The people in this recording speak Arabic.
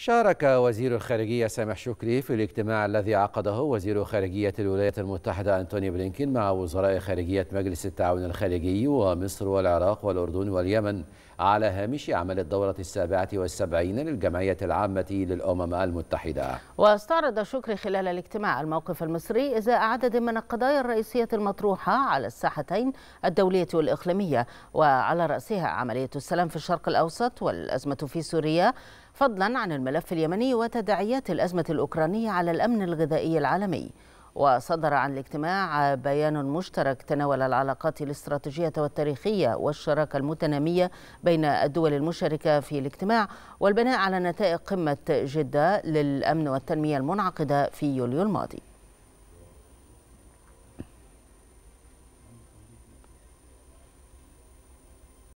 شارك وزير الخارجية سامح شكري في الاجتماع الذي عقده وزير خارجية الولايات المتحدة أنتوني بلينكين مع وزراء خارجية مجلس التعاون الخارجي ومصر والعراق والأردن واليمن على هامش أعمال الدورة السابعة والسبعين للجمعية العامة للأمم المتحدة واستعرض شكري خلال الاجتماع الموقف المصري إزاء عدد من القضايا الرئيسية المطروحة على الساحتين الدولية والإقليمية وعلى رأسها عملية السلام في الشرق الأوسط والأزمة في سوريا فضلا عن الملف اليمني وتداعيات الأزمة الأوكرانية على الأمن الغذائي العالمي وصدر عن الاجتماع بيان مشترك تناول العلاقات الاستراتيجية والتاريخية والشراكة المتنامية بين الدول المشاركة في الاجتماع والبناء على نتائج قمة جدة للأمن والتنمية المنعقدة في يوليو الماضي